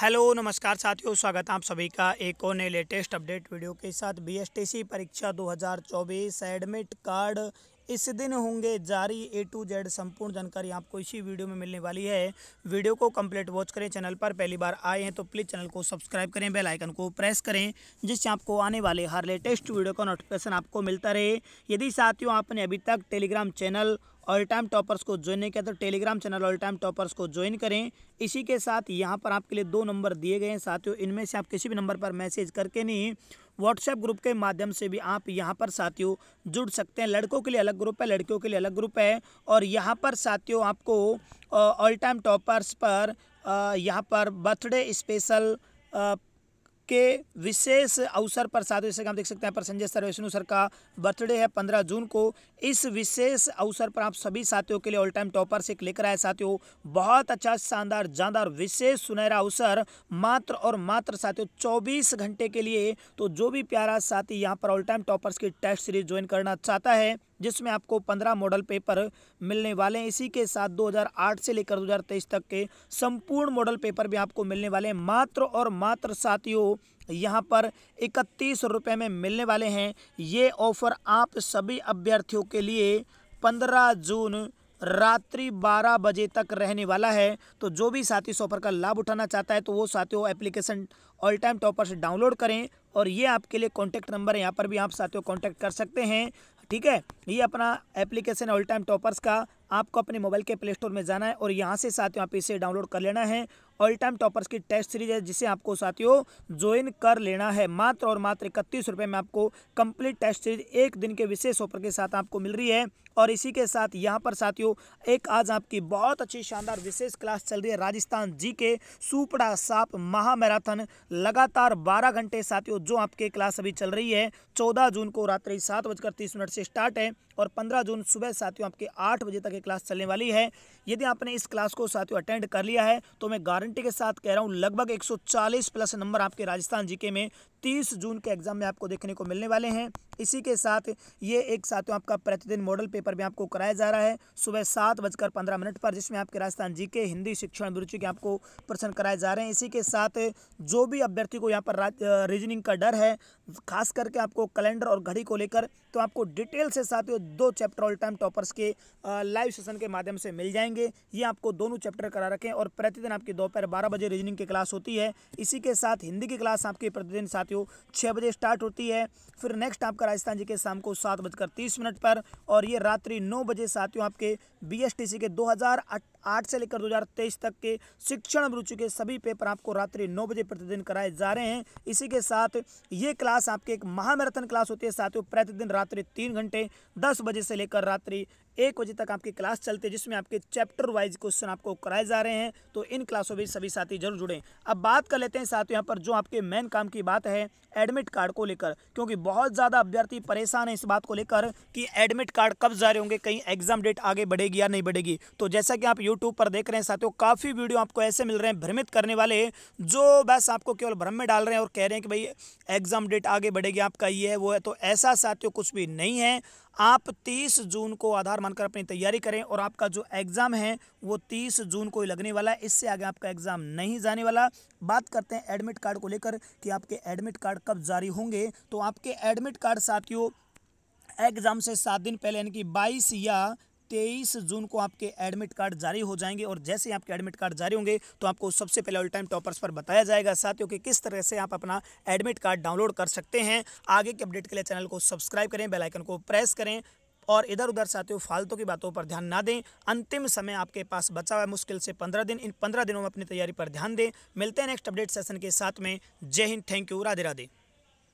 hello नमस्कार साथियों स्वागत है आप सभी का एक और नए लेटेस्ट अपडेट वीडियो के साथ बीएसटीसी परीक्षा 2024 एडमिट कार्ड इस दिन होंगे जारी ए टू जेड संपूर्ण जानकारी आपको इसी वीडियो में मिलने वाली है वीडियो को कंप्लीट वॉच करें चैनल पर पहली बार आए हैं तो प्लीज़ चैनल को सब्सक्राइब करें बेल आइकन को प्रेस करें जिससे आपको आने वाले हर लेटेस्ट वीडियो का नोटिफिकेशन आपको मिलता रहे यदि साथियों आपने अभी तक Telegram channel all time toppers को ज्वाइन नहीं किया तो Telegram channel all time toppers को ज्वाइन करें इसी के साथ यहाँ पर आपके लिए दो नंबर दिए गए हैं साथियों इनमें से आप किसी भी नंबर पर मैसेज करके नहीं व्हाट्सएप ग्रुप के माध्यम से भी आप यहाँ पर साथियों जुड़ सकते हैं लड़कों के लिए अलग ग्रुप है लड़कियों के लिए अलग ग्रुप है और यहाँ पर साथियों आपको ऑल टाइम टॉपर्स पर यहाँ पर बर्थडे स्पेशल के विशेष अवसर पर साथियों जैसे हम देख सकते हैं पर संजय सर वैष्णु सर का बर्थडे है पंद्रह जून को इस विशेष अवसर पर आप सभी साथियों के लिए ऑल टाइम टॉपर से लेकर आए साथियों बहुत अच्छा शानदार जानदार विशेष सुनहरा अवसर मात्र और मात्र साथियों चौबीस घंटे के लिए तो जो भी प्यारा साथी यहाँ पर ऑल टाइम टॉपर्स की टेस्ट सीरीज ज्वाइन करना चाहता है जिसमें आपको पंद्रह मॉडल पेपर मिलने वाले हैं इसी के साथ 2008 से लेकर 2023 तक के संपूर्ण मॉडल पेपर भी आपको मिलने वाले हैं मात्र और मात्र साथियों यहाँ पर इकतीस रुपये में मिलने वाले हैं ये ऑफ़र आप सभी अभ्यर्थियों के लिए पंद्रह जून रात्रि 12 बजे तक रहने वाला है तो जो भी साथी इस ऑफर का लाभ उठाना चाहता है तो वो साथियों एप्लीकेशन ऑल टाइम टॉपर से डाउनलोड करें और ये आपके लिए कॉन्टैक्ट नंबर है यहाँ पर भी आप साथियों कॉन्टैक्ट कर सकते हैं ठीक है ये अपना एप्लीकेशन ऑल टाइम टॉपर्स का आपको अपने मोबाइल के प्ले स्टोर में जाना है और यहाँ से साथ यहाँ पे इसे डाउनलोड कर लेना है ऑल टाइम टॉपर्स की टेस्ट सीरीज है जिसे आपको साथियों ज्वाइन कर लेना है मात्र और मात्र इकतीस रुपये में आपको कंप्लीट टेस्ट सीरीज एक दिन के विशेष ऑफर के साथ आपको मिल रही है और इसी के साथ यहाँ पर साथियों एक आज आपकी बहुत अच्छी शानदार विशेष क्लास चल रही है राजस्थान जी के सुपड़ा साप महामैराथन लगातार बारह घंटे साथियों जो आपके क्लास अभी चल रही है चौदह जून को रात्रि सात बजकर तीस मिनट से स्टार्ट है और पंद्रह जून सुबह साथियों आपके आठ बजे तक ये क्लास चलने वाली है यदि आपने इस क्लास को साथियों अटेंड कर लिया है तो मैं गारंटी गारंटी के साथ कह रहा हूं लगभग 140 प्लस नंबर आपके राजस्थान जीके में तीस जून के एग्जाम में आपको देखने को मिलने वाले हैं इसी के साथ ये एक साथ आपका प्रतिदिन मॉडल पेपर भी आपको कराया जा रहा है सुबह सात बजकर पंद्रह मिनट पर जिसमें आपके राजस्थान जी के हिंदी शिक्षण अभिरुचि के आपको प्रश्न कराए जा रहे हैं इसी के साथ जो भी अभ्यर्थी को यहाँ पर रीजनिंग का डर है खास करके आपको कैलेंडर और घड़ी को लेकर तो आपको डिटेल से साथ दो चैप्टर ऑल टाइम टॉपर्स के लाइव सेशन के माध्यम से मिल जाएंगे ये आपको दोनों चैप्टर करा रखें और प्रतिदिन आपकी दोपहर बारह बजे रीजनिंग की क्लास होती है इसी के साथ हिंदी की क्लास आपकी प्रतिदिन साथियों हो छः बजे स्टार्ट होती है फिर नेक्स्ट आपका राजस्थान जी के शाम को सात बजकर तीस मिनट पर और ये रात्रि नौ बजे साथियों आपके बी के दो आठ से लेकर 2023 तक के शिक्षण रुचि के सभी पेपर आपको रात्रि नौ बजे प्रतिदिन कराए जा रहे हैं इसी के साथ ये क्लास आपके एक महामैराथन क्लास होती है साथियों प्रतिदिन रात्रि तीन घंटे दस बजे से लेकर रात्रि एक बजे तक आपकी क्लास चलती है जिसमें आपके चैप्टर वाइज क्वेश्चन आपको कराए जा रहे हैं तो इन क्लासों में सभी साथी जरूर जुड़ें अब बात कर लेते हैं साथियों यहाँ पर जो आपके मेन काम की बात है एडमिट कार्ड को लेकर क्योंकि बहुत ज़्यादा अभ्यर्थी परेशान है इस बात को लेकर कि एडमिट कार्ड कब जारी होंगे कहीं एग्जाम डेट आगे बढ़ेगी या नहीं बढ़ेगी तो जैसा कि आप यूट्यूब पर देख रहे हैं साथियों काफ़ी वीडियो आपको ऐसे मिल रहे हैं भ्रमित करने वाले जो बस आपको केवल भ्रम में डाल रहे हैं और कह रहे हैं कि भाई एग्ज़ाम डेट आगे बढ़ेगी आपका ये है वो है तो ऐसा साथियों कुछ भी नहीं है आप 30 जून को आधार मानकर अपनी तैयारी करें और आपका जो एग्ज़ाम है वो 30 जून को ही लगने वाला है इससे आगे आपका एग्ज़ाम नहीं जाने वाला बात करते हैं एडमिट कार्ड को लेकर कि आपके एडमिट कार्ड कब जारी होंगे तो आपके एडमिट कार्ड साथियों एग्ज़ाम से सात दिन पहले यानी कि बाईस या तेईस जून को आपके एडमिट कार्ड जारी हो जाएंगे और जैसे ही आपके एडमिट कार्ड जारी होंगे तो आपको सबसे पहले ऑल टाइम टॉपर्स पर बताया जाएगा साथियों कि किस तरह से आप अपना एडमिट कार्ड डाउनलोड कर सकते हैं आगे के अपडेट के लिए चैनल को सब्सक्राइब करें बेलाइकन को प्रेस करें और इधर उधर साथियों फालतू की बातों पर ध्यान ना दें अंतिम समय आपके पास बचा हुआ मुश्किल से पंद्रह दिन इन पंद्रह दिनों में अपनी तैयारी पर ध्यान दें मिलते हैं नेक्स्ट अपडेट सेशन के साथ में जय हिंद थैंक यू राधे राधे